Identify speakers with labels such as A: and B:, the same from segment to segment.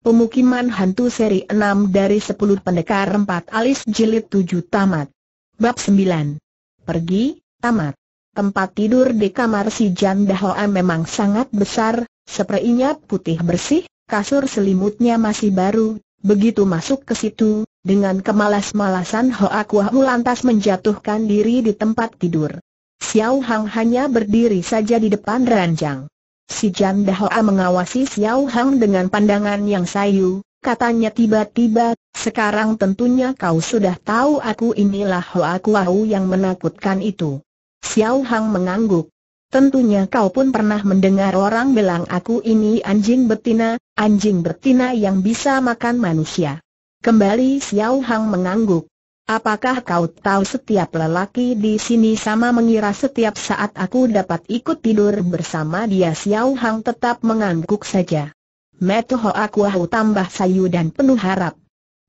A: Pemukiman Hantu Seri 6 dari 10 Pendekar 4 Alis Jilid 7 Tamat Bab 9 Pergi, Tamat Tempat tidur di kamar si Jan Dahoa memang sangat besar, sepertinya putih bersih, kasur selimutnya masih baru, begitu masuk ke situ, dengan kemalas-malasan Hoa Kuahu lantas menjatuhkan diri di tempat tidur. Xiao Hang hanya berdiri saja di depan ranjang. Si Jan Dahoa mengawasi Xiao Hang dengan pandangan yang sayu, katanya tiba-tiba, sekarang tentunya kau sudah tahu aku inilah Hoa Kuau yang menakutkan itu. Xiao Hang mengangguk. Tentunya kau pun pernah mendengar orang bilang aku ini anjing betina, anjing betina yang bisa makan manusia. Kembali Xiao Hang mengangguk. Apakah kau tahu setiap lelaki di sini sama mengira setiap saat aku dapat ikut tidur bersama dia Xiao Hang tetap mengangguk saja. ho aku hau tambah sayu dan penuh harap.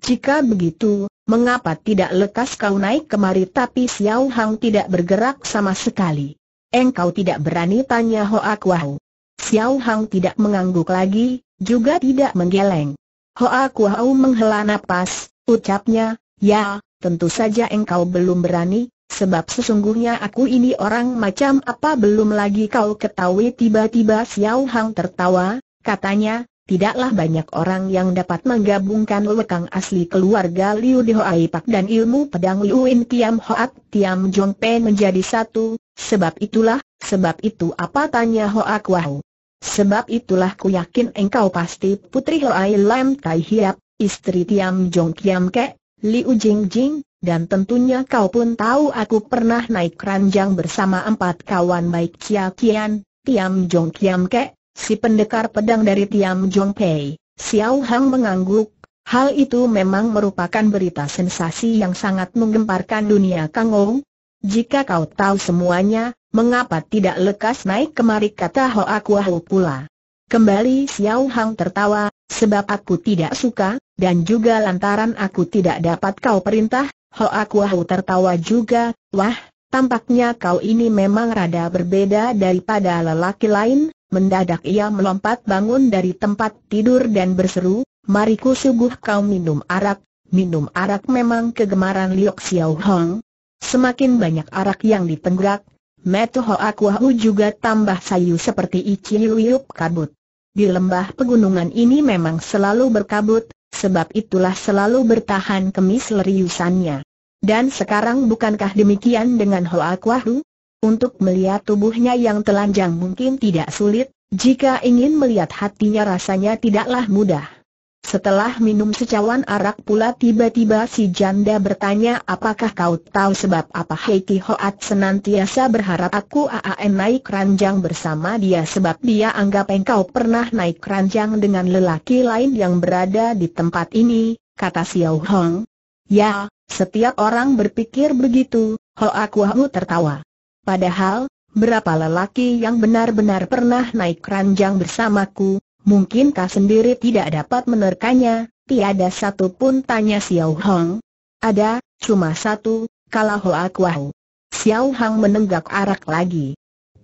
A: Jika begitu, mengapa tidak lekas kau naik kemari tapi Xiao Hang tidak bergerak sama sekali. Engkau tidak berani tanya Ho Wau. Xiao Hang tidak mengangguk lagi, juga tidak menggeleng. aku Wau menghela napas, ucapnya, ya, tentu saja engkau belum berani, sebab sesungguhnya aku ini orang macam apa belum lagi kau ketahui tiba-tiba Xiao Hang tertawa, katanya, tidaklah banyak orang yang dapat menggabungkan lekang asli keluarga Liu Dihoai Pak dan ilmu pedang Liu In Tiam Hoat Tiam Jong Pen menjadi satu, sebab itulah, sebab itu apa tanya Hoak Wahu. Sebab itulah ku yakin engkau pasti putri Hoai Lam Tai Hiap, istri Tiam Jong Kiam Kek. Liu Jingjing, dan tentunya kau pun tahu aku pernah naik keranjang bersama empat kawan baik Chia Kian, Tiam Jong Kiam Ke, si pendekar pedang dari Tiam Jong Pei. Xiao Hang mengangguk, hal itu memang merupakan berita sensasi yang sangat menggemparkan dunia Kang Ou. Jika kau tahu semuanya, mengapa tidak lekas naik kemari kata Hoa Kuahu pula. Kembali Xiao Hang tertawa, sebab aku tidak suka, dan juga lantaran aku tidak dapat kau perintah, aku Wahu tertawa juga, wah, tampaknya kau ini memang rada berbeda daripada lelaki lain, mendadak ia melompat bangun dari tempat tidur dan berseru, mariku suguh kau minum arak, minum arak memang kegemaran Liok Xiao Hong. Semakin banyak arak yang ditenggak, Metu aku Wahu juga tambah sayu seperti Ichi Liup kabut. Di lembah pegunungan ini memang selalu berkabut, sebab itulah selalu bertahan kemis leriusannya. Dan sekarang bukankah demikian dengan Hoa Kwahu? Untuk melihat tubuhnya yang telanjang mungkin tidak sulit, jika ingin melihat hatinya rasanya tidaklah mudah. Setelah minum secawan arak pula tiba-tiba si janda bertanya apakah kau tahu sebab apa Heiti Hoat senantiasa berharap aku AAN naik ranjang bersama dia sebab dia anggap engkau pernah naik ranjang dengan lelaki lain yang berada di tempat ini, kata Xiao Hong. Ya, setiap orang berpikir begitu, Hoak Wahu tertawa. Padahal, berapa lelaki yang benar-benar pernah naik ranjang bersamaku, Mungkinkah sendiri tidak dapat menerkanya, tiada satu pun tanya Xiao Hong. Ada, cuma satu, kalau Hoa Kuahu. Xiao Hong menenggak arak lagi.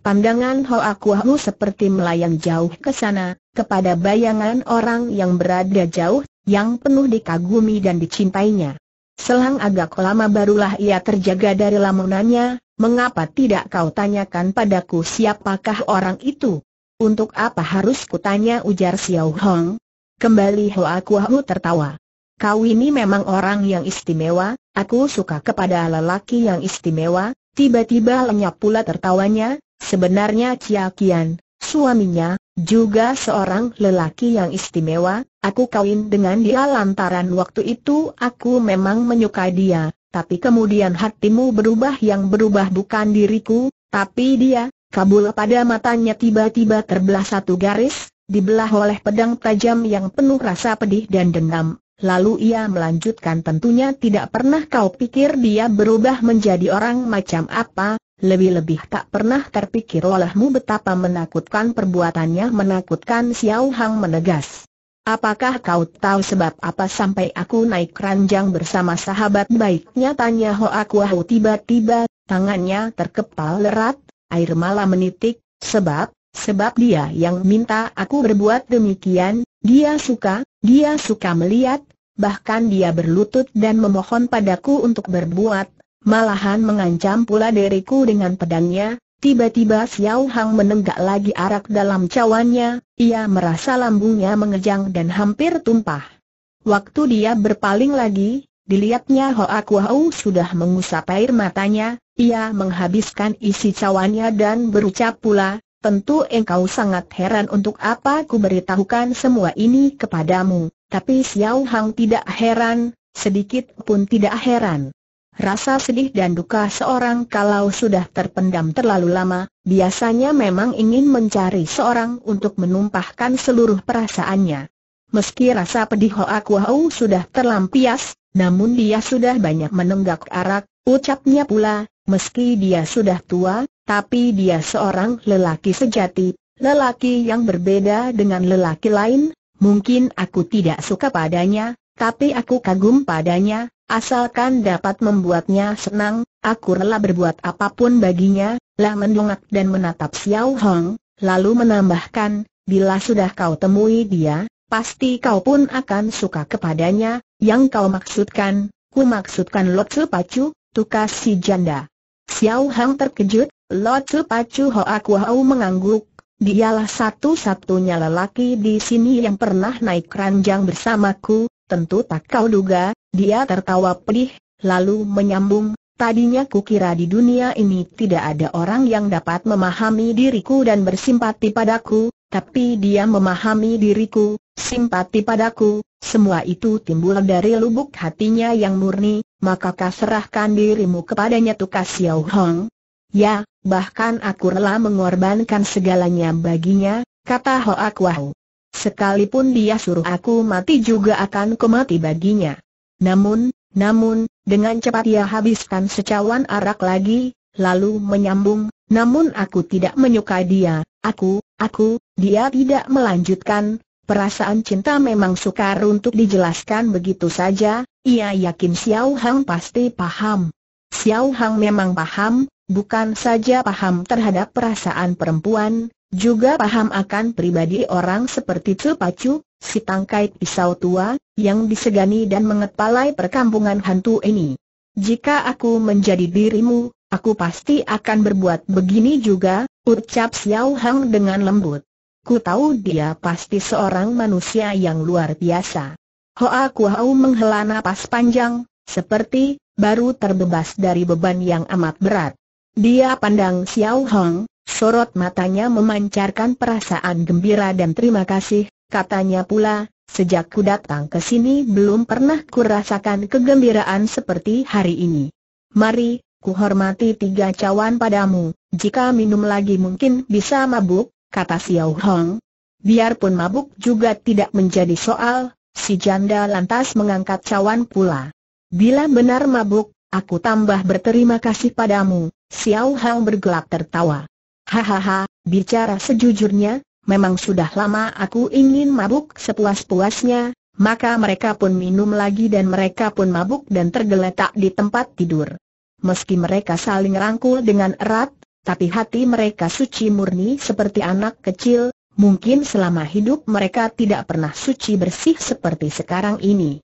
A: Pandangan Hoa Kuahu seperti melayang jauh ke sana, kepada bayangan orang yang berada jauh, yang penuh dikagumi dan dicintainya. Selang agak lama barulah ia terjaga dari lamunannya, mengapa tidak kau tanyakan padaku siapakah orang itu? Untuk apa harus kutanya ujar Xiao Hong? Kembali Hoa Hu tertawa. Kau ini memang orang yang istimewa, aku suka kepada lelaki yang istimewa, tiba-tiba lenyap pula tertawanya, sebenarnya Chia Kian, suaminya, juga seorang lelaki yang istimewa, aku kawin dengan dia lantaran waktu itu aku memang menyukai dia, tapi kemudian hatimu berubah yang berubah bukan diriku, tapi dia, Kabul pada matanya tiba-tiba terbelah satu garis, dibelah oleh pedang tajam yang penuh rasa pedih dan dendam. Lalu ia melanjutkan tentunya tidak pernah kau pikir dia berubah menjadi orang macam apa, lebih-lebih tak pernah terpikir olehmu betapa menakutkan perbuatannya menakutkan Xiao Hang menegas. Apakah kau tahu sebab apa sampai aku naik ranjang bersama sahabat baiknya tanya Hoa Kuahu tiba-tiba, tangannya terkepal lerat air malah menitik, sebab, sebab dia yang minta aku berbuat demikian, dia suka, dia suka melihat, bahkan dia berlutut dan memohon padaku untuk berbuat, malahan mengancam pula diriku dengan pedangnya, Tiba-tiba Xiao Hang menenggak lagi arak dalam cawannya, ia merasa lambungnya mengejang dan hampir tumpah. Waktu dia berpaling lagi, Dilihatnya Hoa Kuau sudah mengusap air matanya, ia menghabiskan isi cawannya dan berucap pula, tentu engkau sangat heran untuk apa ku beritahukan semua ini kepadamu, tapi Xiao Hang tidak heran, sedikit pun tidak heran. Rasa sedih dan duka seorang kalau sudah terpendam terlalu lama, biasanya memang ingin mencari seorang untuk menumpahkan seluruh perasaannya. Meski rasa pedih Hoa Kuau sudah terlampias, namun dia sudah banyak menenggak arak, ucapnya pula, meski dia sudah tua, tapi dia seorang lelaki sejati, lelaki yang berbeda dengan lelaki lain, mungkin aku tidak suka padanya, tapi aku kagum padanya, asalkan dapat membuatnya senang, aku rela berbuat apapun baginya, lah mendongak dan menatap Xiao Hong, lalu menambahkan, bila sudah kau temui dia, Pasti kau pun akan suka kepadanya, yang kau maksudkan, ku maksudkan Lot Su Pacu, tukas si janda. Xiao Hang terkejut, Lot Su Pacu Hoa hau mengangguk, dialah satu-satunya lelaki di sini yang pernah naik keranjang bersamaku, tentu tak kau duga, dia tertawa pedih, lalu menyambung, Tadinya kukira di dunia ini tidak ada orang yang dapat memahami diriku dan bersimpati padaku, tapi dia memahami diriku, simpati padaku, semua itu timbul dari lubuk hatinya yang murni, maka kau serahkan dirimu kepadanya Tukas Xiao Hong. Ya, bahkan aku rela mengorbankan segalanya baginya, kata Ak Wau. Sekalipun dia suruh aku mati juga akan ku mati baginya. Namun, namun, dengan cepat ia habiskan secawan arak lagi, lalu menyambung, namun aku tidak menyukai dia, aku, Aku, dia tidak melanjutkan, perasaan cinta memang sukar untuk dijelaskan begitu saja, ia yakin Xiao Hang pasti paham. Xiao Hang memang paham, bukan saja paham terhadap perasaan perempuan, juga paham akan pribadi orang seperti Cu Pacu, si tangkai pisau tua, yang disegani dan mengepalai perkampungan hantu ini. Jika aku menjadi dirimu, Aku pasti akan berbuat begini juga, ucap Xiao Hang dengan lembut. Ku tahu dia pasti seorang manusia yang luar biasa. Hoa hau menghela napas panjang, seperti baru terbebas dari beban yang amat berat. Dia pandang Xiao Hang, sorot matanya memancarkan perasaan gembira dan terima kasih, katanya pula, Sejak ku datang ke sini belum pernah ku rasakan kegembiraan seperti hari ini. Mari, Kuhormati tiga cawan padamu, jika minum lagi mungkin bisa mabuk, kata Xiao Hong. Biarpun mabuk juga tidak menjadi soal, si janda lantas mengangkat cawan pula. Bila benar mabuk, aku tambah berterima kasih padamu, Xiao Hong bergelak tertawa. Hahaha, bicara sejujurnya, memang sudah lama aku ingin mabuk sepuas-puasnya, maka mereka pun minum lagi dan mereka pun mabuk dan tergeletak di tempat tidur. Meski mereka saling rangkul dengan erat, tapi hati mereka suci murni seperti anak kecil, mungkin selama hidup mereka tidak pernah suci bersih seperti sekarang ini.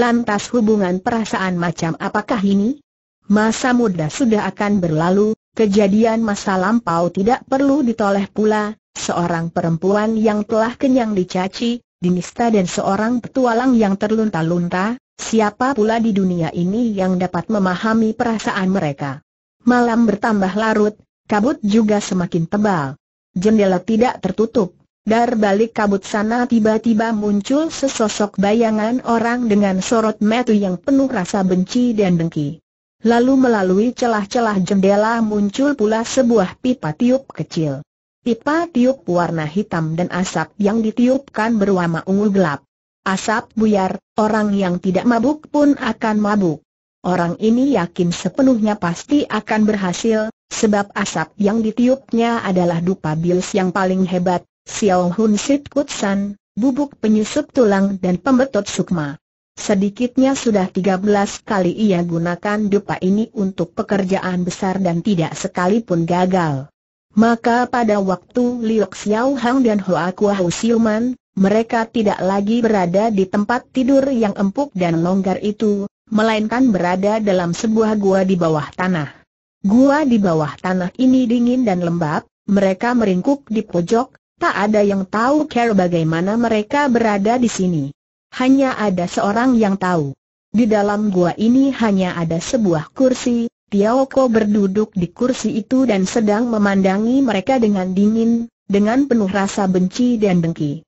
A: Lantas hubungan perasaan macam apakah ini? Masa muda sudah akan berlalu, kejadian masa lampau tidak perlu ditoleh pula, seorang perempuan yang telah kenyang dicaci, dinista dan seorang petualang yang terlunta-lunta, Siapa pula di dunia ini yang dapat memahami perasaan mereka? Malam bertambah larut, kabut juga semakin tebal. Jendela tidak tertutup. Dar balik kabut sana tiba-tiba muncul sesosok bayangan orang dengan sorot metu yang penuh rasa benci dan dengki. Lalu melalui celah-celah jendela muncul pula sebuah pipa tiup kecil. Pipa tiup warna hitam dan asap yang ditiupkan berwarna ungu gelap. Asap buyar, orang yang tidak mabuk pun akan mabuk. Orang ini yakin sepenuhnya pasti akan berhasil, sebab asap yang ditiupnya adalah dupa dupabils yang paling hebat, Xiao Hun Sit Kutsan, bubuk penyusup tulang dan pembetot sukma. Sedikitnya sudah 13 kali ia gunakan dupa ini untuk pekerjaan besar dan tidak sekalipun gagal. Maka pada waktu Liok Xiao Hang dan Hoa Kuah Siuman, mereka tidak lagi berada di tempat tidur yang empuk dan longgar itu, melainkan berada dalam sebuah gua di bawah tanah. Gua di bawah tanah ini dingin dan lembab, mereka meringkuk di pojok, tak ada yang tahu care bagaimana mereka berada di sini. Hanya ada seorang yang tahu. Di dalam gua ini hanya ada sebuah kursi, Tiaoko berduduk di kursi itu dan sedang memandangi mereka dengan dingin, dengan penuh rasa benci dan dengki.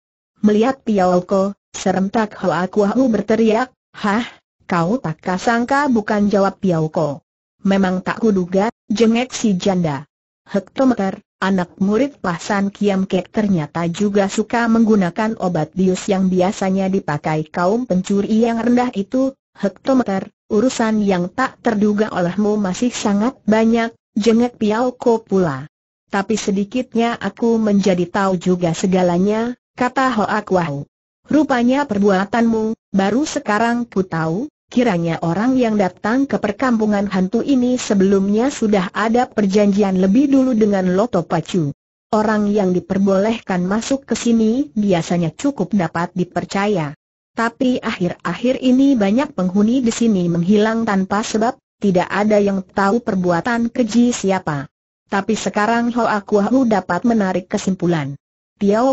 A: Melihat Piaoko, serentak Hoa Kuahu berteriak, Hah, kau tak kasangka bukan jawab Piaoko. Memang tak kuduga, jengek si janda. Hektometer, anak murid Pasan Kiam Kek ternyata juga suka menggunakan obat dius yang biasanya dipakai kaum pencuri yang rendah itu, Hektometer, urusan yang tak terduga olehmu masih sangat banyak, jengek Piaoko pula. Tapi sedikitnya aku menjadi tahu juga segalanya, kata Hoa Kwau. Rupanya perbuatanmu, baru sekarang ku tahu, kiranya orang yang datang ke perkampungan hantu ini sebelumnya sudah ada perjanjian lebih dulu dengan Loto Pacu. Orang yang diperbolehkan masuk ke sini biasanya cukup dapat dipercaya. Tapi akhir-akhir ini banyak penghuni di sini menghilang tanpa sebab, tidak ada yang tahu perbuatan keji siapa. Tapi sekarang Hoa Kuahu dapat menarik kesimpulan.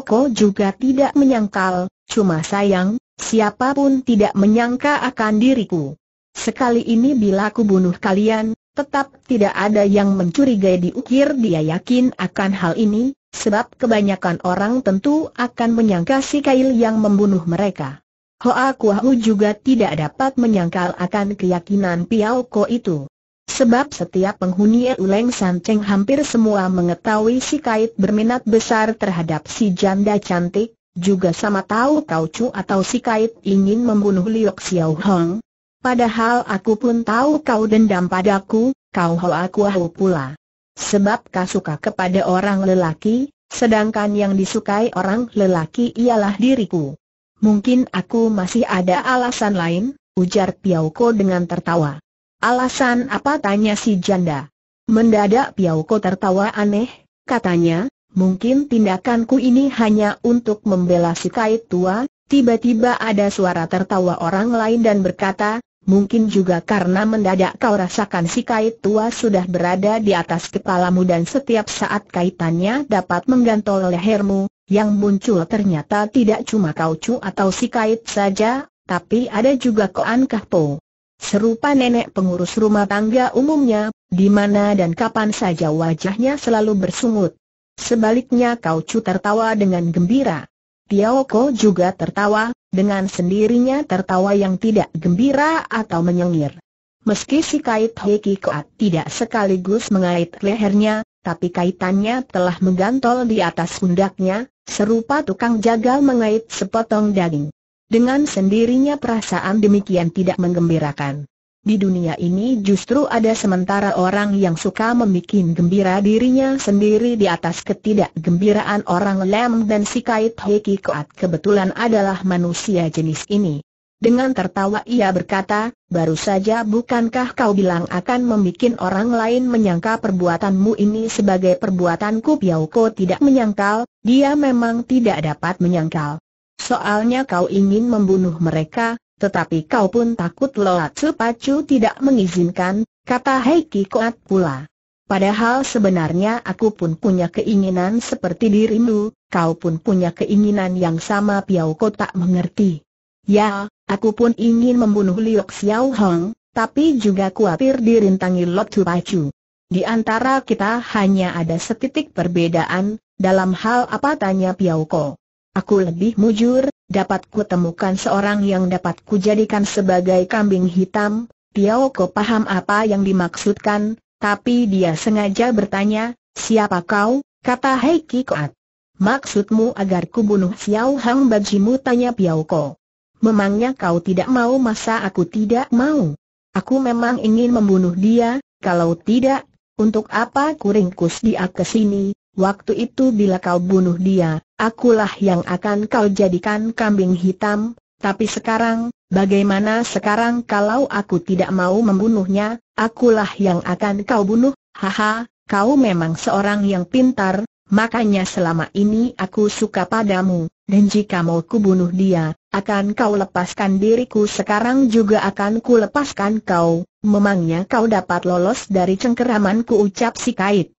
A: Ko juga tidak menyangkal, cuma sayang, siapapun tidak menyangka akan diriku. Sekali ini bila aku bunuh kalian, tetap tidak ada yang mencurigai diukir dia yakin akan hal ini, sebab kebanyakan orang tentu akan menyangka si Kail yang membunuh mereka. Hoa Kuahu juga tidak dapat menyangkal akan keyakinan Piao Ko itu. Sebab setiap penghuni Uleng Sanceng hampir semua mengetahui si Kait berminat besar terhadap si janda cantik, juga sama tahu Kau Chu atau si Kait ingin membunuh Liok Xiao Hong. Padahal aku pun tahu kau dendam padaku, kau ho aku ho pula. Sebab kau suka kepada orang lelaki, sedangkan yang disukai orang lelaki ialah diriku. Mungkin aku masih ada alasan lain, ujar Piao Ko dengan tertawa. Alasan apa tanya si janda? Mendadak Piauko tertawa aneh, katanya, mungkin tindakanku ini hanya untuk membela si kait tua, tiba-tiba ada suara tertawa orang lain dan berkata, mungkin juga karena mendadak kau rasakan si kait tua sudah berada di atas kepalamu dan setiap saat kaitannya dapat menggantol lehermu, yang muncul ternyata tidak cuma kau cu atau si kait saja, tapi ada juga koan Po. Serupa nenek pengurus rumah tangga umumnya, di mana dan kapan saja wajahnya selalu bersungut. Sebaliknya Kau Chu tertawa dengan gembira. Tiao Ko juga tertawa, dengan sendirinya tertawa yang tidak gembira atau menyengir. Meski si kait Heki Koat tidak sekaligus mengait lehernya, tapi kaitannya telah menggantol di atas pundaknya, serupa tukang jagal mengait sepotong daging. Dengan sendirinya perasaan demikian tidak menggembirakan. Di dunia ini justru ada sementara orang yang suka membuat gembira dirinya sendiri di atas ketidakgembiraan orang Lem dan si Kait Heki kebetulan adalah manusia jenis ini. Dengan tertawa ia berkata, baru saja bukankah kau bilang akan membuat orang lain menyangka perbuatanmu ini sebagai perbuatanku Piauko tidak menyangkal, dia memang tidak dapat menyangkal. Soalnya kau ingin membunuh mereka, tetapi kau pun takut Loat Pacu tidak mengizinkan, kata Heiki Koat pula. Padahal sebenarnya aku pun punya keinginan seperti dirimu, kau pun punya keinginan yang sama Piau Ko tak mengerti. Ya, aku pun ingin membunuh Liok Xiao Hong, tapi juga kuatir dirintangi Lot Pacu. Di antara kita hanya ada setitik perbedaan, dalam hal apa tanya Piau Ko. Aku lebih mujur, dapat kutemukan seorang yang dapat kujadikan sebagai kambing hitam. Tiao Ko paham apa yang dimaksudkan, tapi dia sengaja bertanya, siapa kau? Kata Hei Kikoat. Maksudmu agar kubunuh Xiao Hang bagimu tanya Piao Ko. Memangnya kau tidak mau masa aku tidak mau? Aku memang ingin membunuh dia, kalau tidak, untuk apa kuringkus dia ke sini? Waktu itu bila kau bunuh dia, akulah yang akan kau jadikan kambing hitam, tapi sekarang, bagaimana sekarang kalau aku tidak mau membunuhnya, akulah yang akan kau bunuh, haha, kau memang seorang yang pintar, makanya selama ini aku suka padamu, dan jika mau kubunuh dia, akan kau lepaskan diriku sekarang juga akan kulepaskan kau, memangnya kau dapat lolos dari cengkeramanku ucap si kait.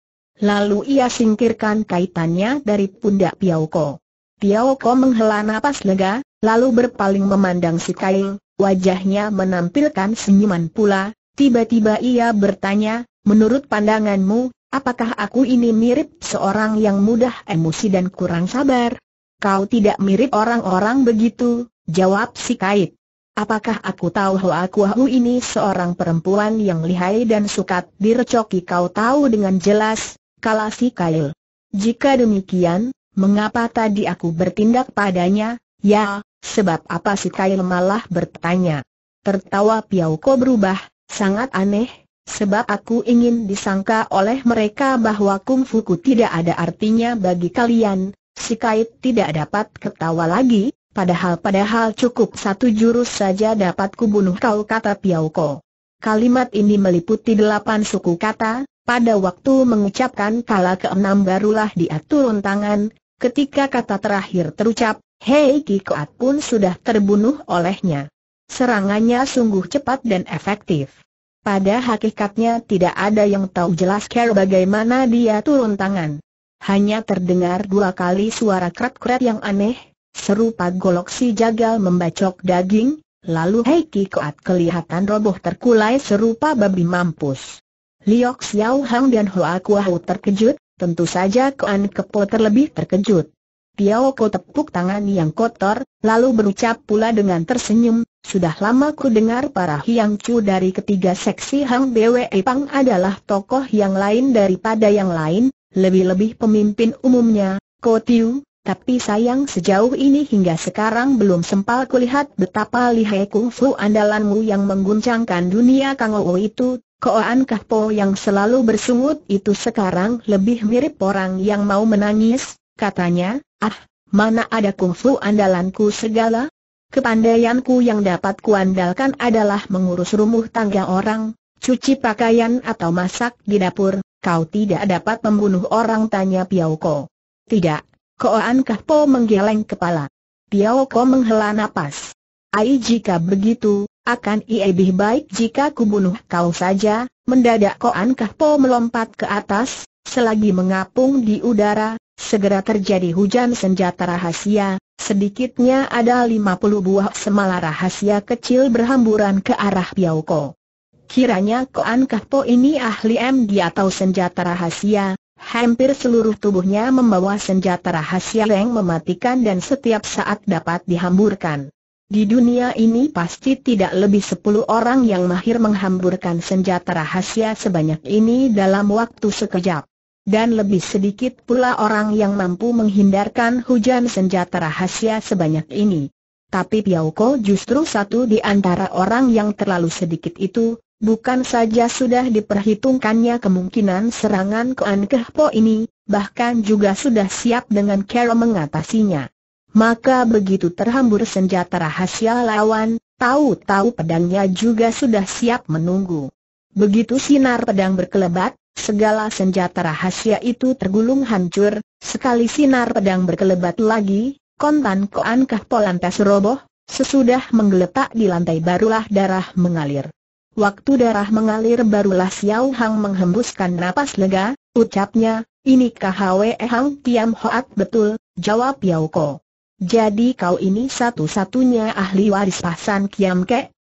A: Lalu ia singkirkan kaitannya dari pundak Piao Ko. Piao Ko menghela nafas lega, lalu berpaling memandang si Kail, wajahnya menampilkan senyuman pula, tiba-tiba ia bertanya, menurut pandanganmu, apakah aku ini mirip seorang yang mudah emosi dan kurang sabar? Kau tidak mirip orang-orang begitu, jawab si Kait. Apakah aku tahu Hoa Kuahu ini seorang perempuan yang lihai dan sukat direcoki kau tahu dengan jelas, kalasi kail. Jika demikian, mengapa tadi aku bertindak padanya, ya, sebab apa si kail malah bertanya. Tertawa Piauko berubah, sangat aneh, sebab aku ingin disangka oleh mereka bahwa ku tidak ada artinya bagi kalian, si Kail tidak dapat ketawa lagi, padahal-padahal cukup satu jurus saja dapat kubunuh kau kata Piauko. Kalimat ini meliputi delapan suku kata, pada waktu mengucapkan kala keenam barulah dia turun tangan, ketika kata terakhir terucap, Hei Kikoat pun sudah terbunuh olehnya. Serangannya sungguh cepat dan efektif. Pada hakikatnya tidak ada yang tahu jelas care bagaimana dia turun tangan. Hanya terdengar dua kali suara krat-krat yang aneh, serupa golok si jagal membacok daging, lalu Hei Kikoat kelihatan roboh terkulai serupa babi mampus. Liok Xiao Hang dan Hoa Hu terkejut, tentu saja Kuan Kepo terlebih terkejut. Tiao Ko tepuk tangan yang kotor, lalu berucap pula dengan tersenyum, sudah lama ku dengar para Hiang Chu dari ketiga seksi Hang Bwe Pang adalah tokoh yang lain daripada yang lain, lebih-lebih pemimpin umumnya, Ko Tiu, tapi sayang sejauh ini hingga sekarang belum sempal kulihat betapa lihai kungfu andalanmu yang mengguncangkan dunia Kang itu, Koan Kahpo yang selalu bersungut itu sekarang lebih mirip orang yang mau menangis, katanya, ah, mana ada kungfu andalanku segala? Kepandaianku yang dapat kuandalkan adalah mengurus rumah tangga orang, cuci pakaian atau masak di dapur, kau tidak dapat membunuh orang tanya Piao Ko. Tidak, Koan Kahpo menggeleng kepala. Piao Ko menghela napas. Ai jika begitu, akan ia lebih baik jika kubunuh kau saja, mendadak Koan Kahpo melompat ke atas, selagi mengapung di udara, segera terjadi hujan senjata rahasia, sedikitnya ada 50 buah semala rahasia kecil berhamburan ke arah Piau Ko. Kiranya Koan Kahpo ini ahli MG atau senjata rahasia, Hampir seluruh tubuhnya membawa senjata rahasia yang mematikan dan setiap saat dapat dihamburkan. Di dunia ini pasti tidak lebih sepuluh orang yang mahir menghamburkan senjata rahasia sebanyak ini dalam waktu sekejap. Dan lebih sedikit pula orang yang mampu menghindarkan hujan senjata rahasia sebanyak ini. Tapi Piau Ko justru satu di antara orang yang terlalu sedikit itu, bukan saja sudah diperhitungkannya kemungkinan serangan ke An Keh Po ini, bahkan juga sudah siap dengan cara mengatasinya. Maka begitu terhambur senjata rahasia lawan, tahu-tahu pedangnya juga sudah siap menunggu. Begitu sinar pedang berkelebat, segala senjata rahasia itu tergulung hancur, sekali sinar pedang berkelebat lagi, kontan koan polantas roboh, sesudah menggeletak di lantai barulah darah mengalir. Waktu darah mengalir barulah Xiao Hang menghembuskan napas lega, ucapnya, ini Kahwe Hang Tiam Hoat betul, jawab Yao Ko. Jadi kau ini satu-satunya ahli waris pasan Kiam Kek,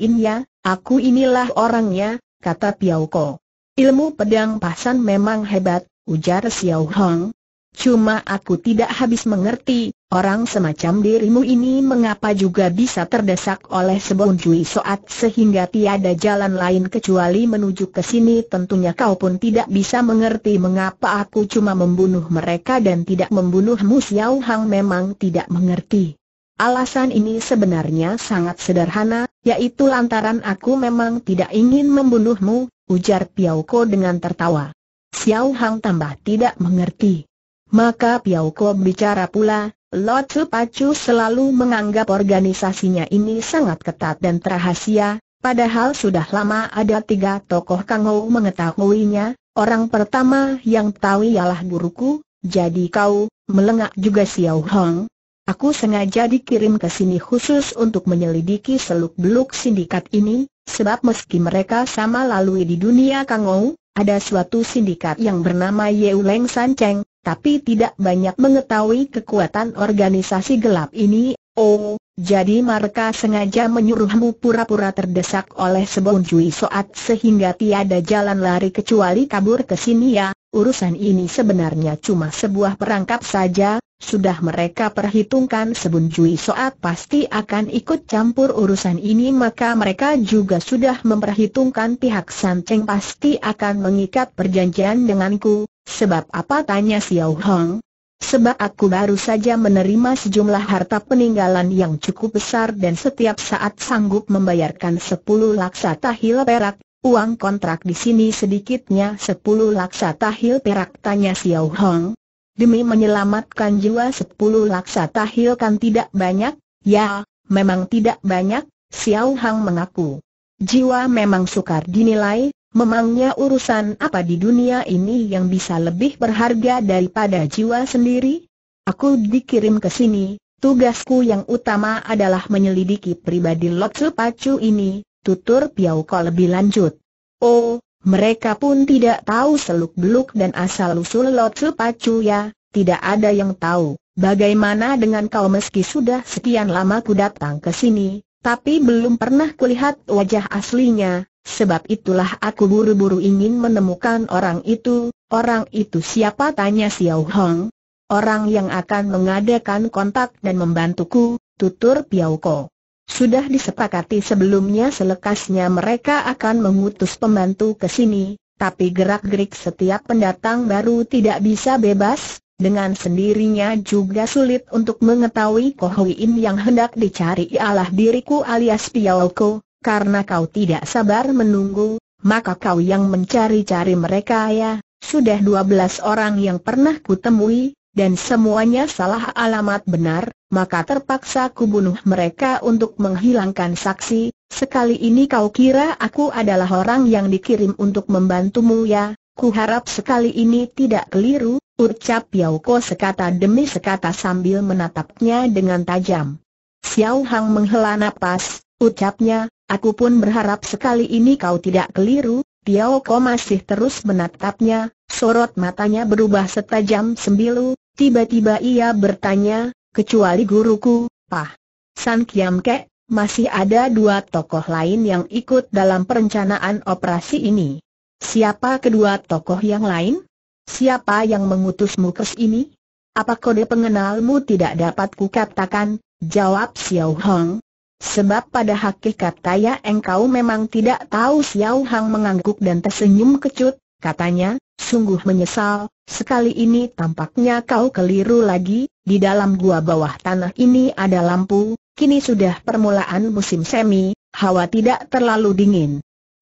A: In ya, aku inilah orangnya, kata Piao Ko. Ilmu pedang pasan memang hebat, ujar Xiao Hong. Cuma aku tidak habis mengerti, Orang semacam dirimu ini mengapa juga bisa terdesak oleh sebuah Cui Soat sehingga tiada jalan lain kecuali menuju ke sini tentunya kau pun tidak bisa mengerti mengapa aku cuma membunuh mereka dan tidak membunuhmu Xiao Hang memang tidak mengerti. Alasan ini sebenarnya sangat sederhana, yaitu lantaran aku memang tidak ingin membunuhmu, ujar Piao Ko dengan tertawa. Xiao Hang tambah tidak mengerti. Maka Piao Ko bicara pula, Lo Tzu Pacu selalu menganggap organisasinya ini sangat ketat dan rahasia, padahal sudah lama ada tiga tokoh Kangou mengetahuinya, orang pertama yang tahu ialah guruku, jadi kau, melengak juga Xiao Hong. Aku sengaja dikirim ke sini khusus untuk menyelidiki seluk-beluk sindikat ini, sebab meski mereka sama lalui di dunia Kangou, ada suatu sindikat yang bernama Yeu Leng San Cheng, tapi tidak banyak mengetahui kekuatan organisasi gelap ini. Oh, jadi mereka sengaja menyuruhmu pura-pura terdesak oleh sebuah cuy Soat sehingga tiada jalan lari kecuali kabur ke sini ya. Urusan ini sebenarnya cuma sebuah perangkap saja, sudah mereka perhitungkan Sebun Soat pasti akan ikut campur urusan ini maka mereka juga sudah memperhitungkan pihak San Cheng pasti akan mengikat perjanjian denganku, sebab apa tanya Xiao Hong? Sebab aku baru saja menerima sejumlah harta peninggalan yang cukup besar dan setiap saat sanggup membayarkan sepuluh laksa tahil perak, uang kontrak di sini sedikitnya sepuluh laksa tahil perak tanya Xiao Hong demi menyelamatkan jiwa sepuluh laksa tahil kan tidak banyak, ya, memang tidak banyak, Xiao Hang mengaku. Jiwa memang sukar dinilai, memangnya urusan apa di dunia ini yang bisa lebih berharga daripada jiwa sendiri? Aku dikirim ke sini, tugasku yang utama adalah menyelidiki pribadi Lotsu Pacu ini, tutur Ko lebih lanjut. Oh, mereka pun tidak tahu seluk-beluk dan asal-usul sepacu ya. tidak ada yang tahu. Bagaimana dengan kau meski sudah sekian lama ku datang ke sini, tapi belum pernah kulihat wajah aslinya, sebab itulah aku buru-buru ingin menemukan orang itu. Orang itu siapa tanya Xiao Hong? Orang yang akan mengadakan kontak dan membantuku, tutur Piao Ko. Sudah disepakati sebelumnya selekasnya mereka akan mengutus pembantu ke sini, tapi gerak-gerik setiap pendatang baru tidak bisa bebas, dengan sendirinya juga sulit untuk mengetahui Kohuin yang hendak dicari ialah diriku alias Piauku, karena kau tidak sabar menunggu, maka kau yang mencari-cari mereka ya. Sudah 12 orang yang pernah kutemui, dan semuanya salah alamat benar, maka terpaksa kubunuh mereka untuk menghilangkan saksi, sekali ini kau kira aku adalah orang yang dikirim untuk membantumu ya, ku harap sekali ini tidak keliru, ucap Yau Ko sekata demi sekata sambil menatapnya dengan tajam. Xiao Hang menghela nafas. ucapnya, aku pun berharap sekali ini kau tidak keliru, Tiao Ko masih terus menatapnya, sorot matanya berubah setajam sembilu, Tiba-tiba ia bertanya, kecuali guruku, Pah. San Kiam Kek, masih ada dua tokoh lain yang ikut dalam perencanaan operasi ini. Siapa kedua tokoh yang lain? Siapa yang mengutusmu ke sini? Apa kode pengenalmu tidak dapat kukatakan, jawab Xiao Hong. Sebab pada hakikat engkau memang tidak tahu Xiao Hong mengangguk dan tersenyum kecut, Katanya, sungguh menyesal, sekali ini tampaknya kau keliru lagi, di dalam gua bawah tanah ini ada lampu, kini sudah permulaan musim semi, hawa tidak terlalu dingin.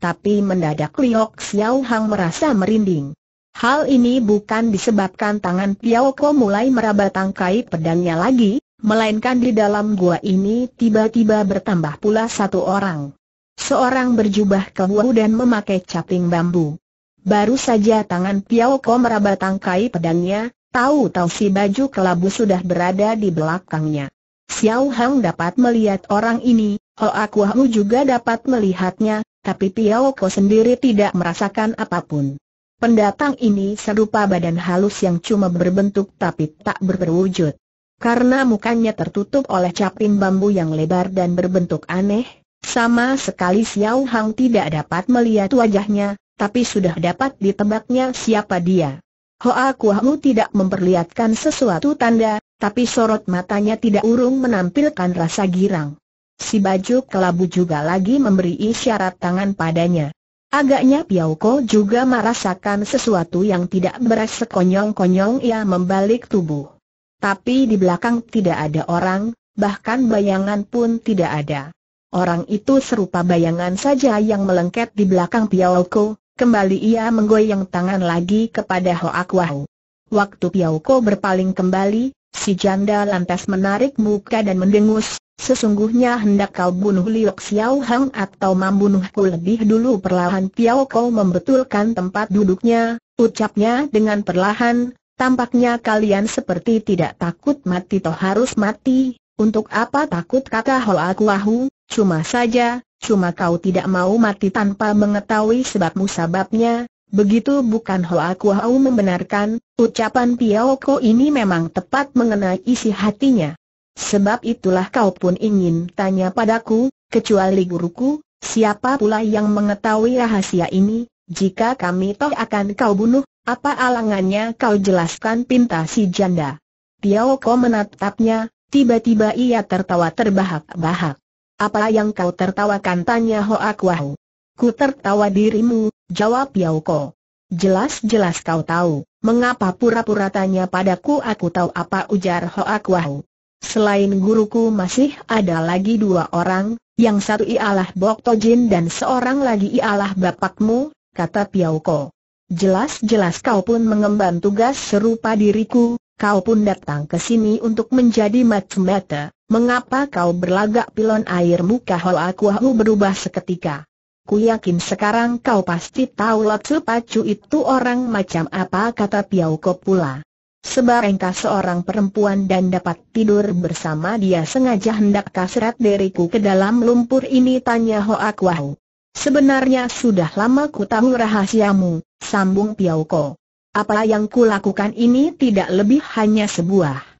A: Tapi mendadak Liok Xiao Hang merasa merinding. Hal ini bukan disebabkan tangan Piao Ko mulai meraba tangkai pedangnya lagi, melainkan di dalam gua ini tiba-tiba bertambah pula satu orang. Seorang berjubah kebuah dan memakai caping bambu. Baru saja tangan Piao Ko meraba tangkai pedangnya, tahu-tahu si baju kelabu sudah berada di belakangnya. Xiao Hang dapat melihat orang ini, Hoa Kuahu juga dapat melihatnya, tapi Piao Ko sendiri tidak merasakan apapun. Pendatang ini serupa badan halus yang cuma berbentuk tapi tak berwujud. Karena mukanya tertutup oleh capin bambu yang lebar dan berbentuk aneh, sama sekali Xiao Hang tidak dapat melihat wajahnya, tapi sudah dapat ditebaknya siapa dia. Hoa Kuahu tidak memperlihatkan sesuatu tanda, tapi sorot matanya tidak urung menampilkan rasa girang. Si baju kelabu juga lagi memberi isyarat tangan padanya. Agaknya Piao Ko juga merasakan sesuatu yang tidak beres sekonyong-konyong ia membalik tubuh. Tapi di belakang tidak ada orang, bahkan bayangan pun tidak ada. Orang itu serupa bayangan saja yang melengket di belakang Piao Ko, Kembali ia menggoyang tangan lagi kepada Hoak Wau. Waktu Piau Ko berpaling kembali, si janda lantas menarik muka dan mendengus, sesungguhnya hendak kau bunuh Liok Xiao Hang atau membunuhku lebih dulu perlahan Piau Ko membetulkan tempat duduknya, ucapnya dengan perlahan, tampaknya kalian seperti tidak takut mati toh harus mati, untuk apa takut kata Ho Kuahu, cuma saja, cuma kau tidak mau mati tanpa mengetahui sebabmu sebabnya. begitu bukan Hoa Kuau membenarkan, ucapan Piao Ko ini memang tepat mengenai isi hatinya. Sebab itulah kau pun ingin tanya padaku, kecuali guruku, siapa pula yang mengetahui rahasia ini, jika kami toh akan kau bunuh, apa alangannya kau jelaskan pinta si janda. Piao Ko menatapnya, tiba-tiba ia tertawa terbahak-bahak. Apa yang kau tertawakan tanya Hoa Kuau. Ku tertawa dirimu, jawab Yao Ko. Jelas-jelas kau tahu, mengapa pura-pura tanya padaku aku tahu apa ujar Hoa Kuau. Selain guruku masih ada lagi dua orang, yang satu ialah Bok Tojin dan seorang lagi ialah bapakmu, kata Piao Ko. Jelas-jelas kau pun mengemban tugas serupa diriku, kau pun datang ke sini untuk menjadi matsumeta. Mengapa kau berlagak pilon air muka Ho Aku berubah seketika? Ku yakin sekarang kau pasti tahu Lotsu Pacu itu orang macam apa kata Piauko pula. Sebarengka seorang perempuan dan dapat tidur bersama dia sengaja hendak kasrat diriku ke dalam lumpur ini tanya Ho Aku Sebenarnya sudah lama ku tahu rahasiamu, sambung Piauko. Apa yang kulakukan ini tidak lebih hanya sebuah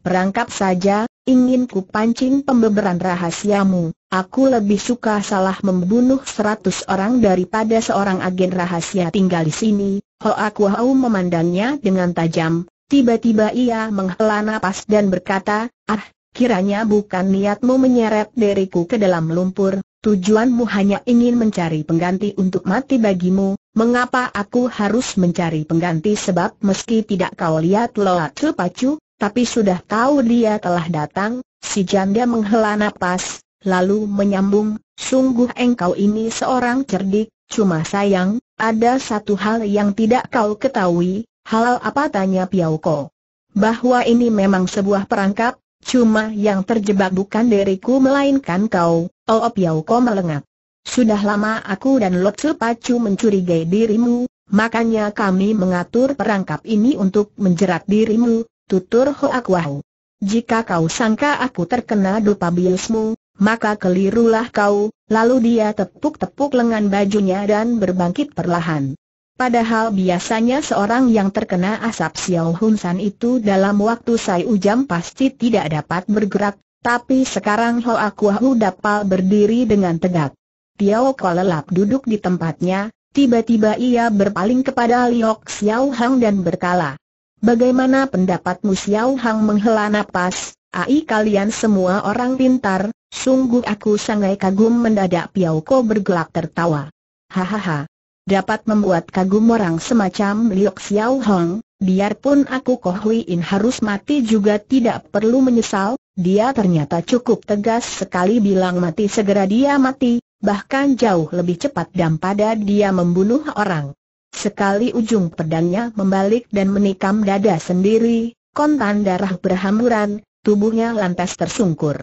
A: perangkap saja, ingin ku pancing pembeberan rahasiamu, aku lebih suka salah membunuh seratus orang daripada seorang agen rahasia tinggal di sini. aku hau memandangnya dengan tajam, tiba-tiba ia menghela napas dan berkata, ah, kiranya bukan niatmu menyeret diriku ke dalam lumpur, tujuanmu hanya ingin mencari pengganti untuk mati bagimu, Mengapa aku harus mencari pengganti sebab meski tidak kau lihat loat Pacu, tapi sudah tahu dia telah datang, si janda menghela nafas, lalu menyambung, sungguh engkau ini seorang cerdik, cuma sayang, ada satu hal yang tidak kau ketahui, hal apa tanya Piau Ko. Bahwa ini memang sebuah perangkap, cuma yang terjebak bukan diriku melainkan kau, oh, oh Piau Ko melengak. Sudah lama aku dan Lotsu Pacu mencurigai dirimu, makanya kami mengatur perangkap ini untuk menjerat dirimu, tutur Hoak Wau. Jika kau sangka aku terkena dupa bilsmu, maka kelirulah kau, lalu dia tepuk-tepuk lengan bajunya dan berbangkit perlahan. Padahal biasanya seorang yang terkena asap Xiao Hun San itu dalam waktu saya ujam pasti tidak dapat bergerak, tapi sekarang Ho Akuahu dapat berdiri dengan tegak. Tiao Ko lelap duduk di tempatnya, tiba-tiba ia berpaling kepada Liok Xiao Hang dan berkala. Bagaimana pendapatmu Xiao Hang menghela napas, ai kalian semua orang pintar, sungguh aku sangat kagum mendadak Piao Ko bergelak tertawa. Hahaha, dapat membuat kagum orang semacam Liu Xiao Hang, biarpun aku Kohuiin harus mati juga tidak perlu menyesal, dia ternyata cukup tegas sekali bilang mati segera dia mati, bahkan jauh lebih cepat dan daripada dia membunuh orang. Sekali ujung pedangnya membalik dan menikam dada sendiri, kontan darah berhamburan, tubuhnya lantas tersungkur.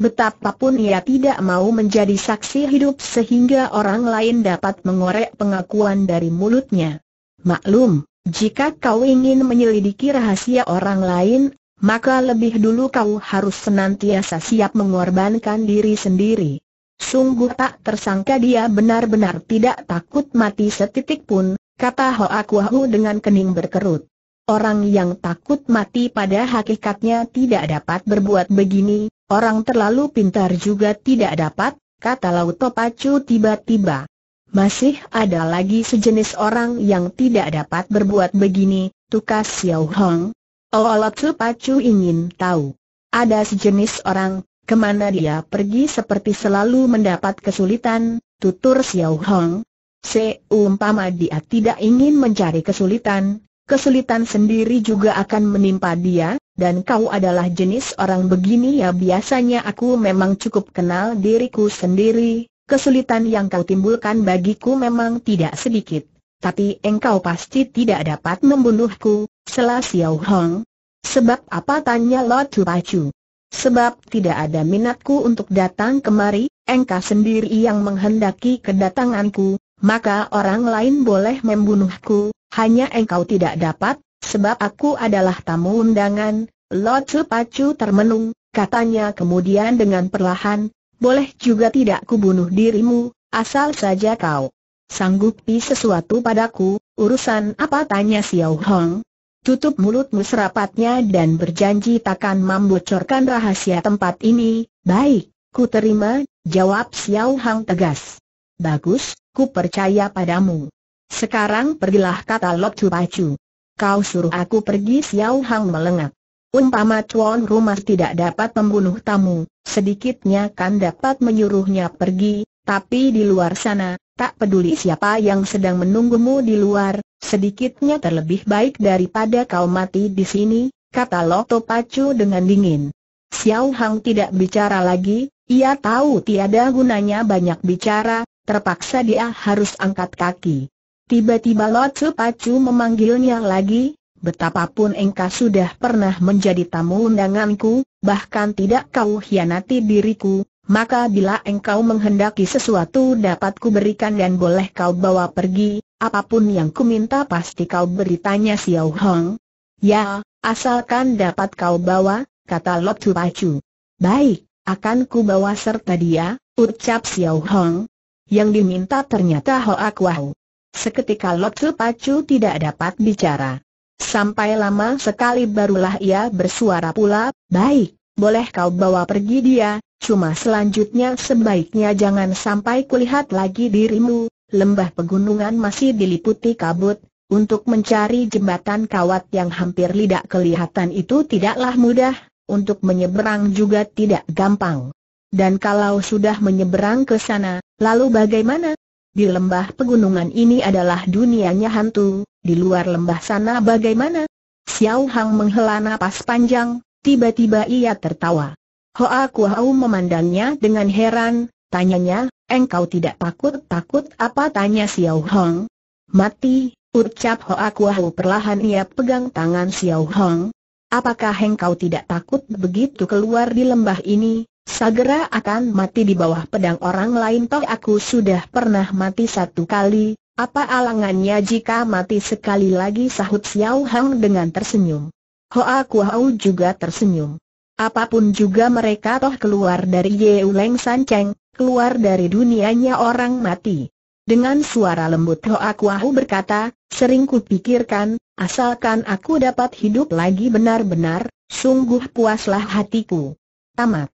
A: Betapapun ia tidak mau menjadi saksi hidup sehingga orang lain dapat mengorek pengakuan dari mulutnya. Maklum, jika kau ingin menyelidiki rahasia orang lain, maka lebih dulu kau harus senantiasa siap mengorbankan diri sendiri. Sungguh tak tersangka dia benar-benar tidak takut mati setitik pun, kata Hoa Kuahu dengan kening berkerut. Orang yang takut mati pada hakikatnya tidak dapat berbuat begini, orang terlalu pintar juga tidak dapat, kata Lauto Pacu tiba-tiba. Masih ada lagi sejenis orang yang tidak dapat berbuat begini, tukas Xiao Hong. Oh, Lauto Pacu ingin tahu. Ada sejenis orang, kemana dia pergi seperti selalu mendapat kesulitan, tutur Xiao Hong, Seumpama dia tidak ingin mencari kesulitan, kesulitan sendiri juga akan menimpa dia, dan kau adalah jenis orang begini ya biasanya aku memang cukup kenal diriku sendiri, kesulitan yang kau timbulkan bagiku memang tidak sedikit. Tapi engkau pasti tidak dapat membunuhku, Sela Xiao Hong. Sebab apa tanya Lo Tu Sebab tidak ada minatku untuk datang kemari, engkau sendiri yang menghendaki kedatanganku, maka orang lain boleh membunuhku, hanya engkau tidak dapat, sebab aku adalah tamu undangan. Lord Sepacu termenung, katanya kemudian dengan perlahan, boleh juga tidak kubunuh dirimu, asal saja kau sanggup sanggupi sesuatu padaku, urusan apa tanya Xiao Hong. Tutup mulutmu serapatnya dan berjanji takkan membocorkan rahasia tempat ini, baik, ku terima, jawab Xiao Hong tegas. Bagus, ku percaya padamu. Sekarang pergilah kata Lok Chu Pacu. Kau suruh aku pergi Xiao Hang melengak. Umpama tuan rumah tidak dapat membunuh tamu, sedikitnya kan dapat menyuruhnya pergi, tapi di luar sana, tak peduli siapa yang sedang menunggumu di luar, sedikitnya terlebih baik daripada kau mati di sini, kata Lok Chu Pacu dengan dingin. Xiao Hang tidak bicara lagi, ia tahu tiada gunanya banyak bicara, Terpaksa dia harus angkat kaki. Tiba-tiba Lot Sepacu memanggilnya lagi, betapapun engkau sudah pernah menjadi tamu undanganku, bahkan tidak kau hianati diriku, maka bila engkau menghendaki sesuatu dapat kuberikan dan boleh kau bawa pergi, apapun yang kuminta pasti kau beritanya Xiao Hong. Ya, asalkan dapat kau bawa, kata Lot Sepacu. Baik, akan ku bawa serta dia, ucap Xiao Hong, yang diminta ternyata Hoak Wahu. Seketika Lotsu Pacu tidak dapat bicara. Sampai lama sekali barulah ia bersuara pula, baik, boleh kau bawa pergi dia, cuma selanjutnya sebaiknya jangan sampai kulihat lagi dirimu, lembah pegunungan masih diliputi kabut, untuk mencari jembatan kawat yang hampir tidak kelihatan itu tidaklah mudah, untuk menyeberang juga tidak gampang. Dan kalau sudah menyeberang ke sana, lalu bagaimana? Di lembah pegunungan ini adalah dunianya hantu, di luar lembah sana bagaimana? Xiao Hang menghela napas panjang, tiba-tiba ia tertawa. Hoa Kuau memandangnya dengan heran, tanyanya, engkau tidak takut-takut apa tanya Xiao Hang? Mati, ucap Hoa Kuau perlahan ia pegang tangan Xiao Hang. Apakah engkau tidak takut begitu keluar di lembah ini, Segera akan mati di bawah pedang orang lain toh aku sudah pernah mati satu kali, apa alangannya jika mati sekali lagi sahut Xiao Hang dengan tersenyum. Hoa Kuau juga tersenyum. Apapun juga mereka toh keluar dari Ye Uleng San Cheng, keluar dari dunianya orang mati. Dengan suara lembut Hoa Kuau berkata, sering pikirkan, asalkan aku dapat hidup lagi benar-benar, sungguh puaslah hatiku. Tamat.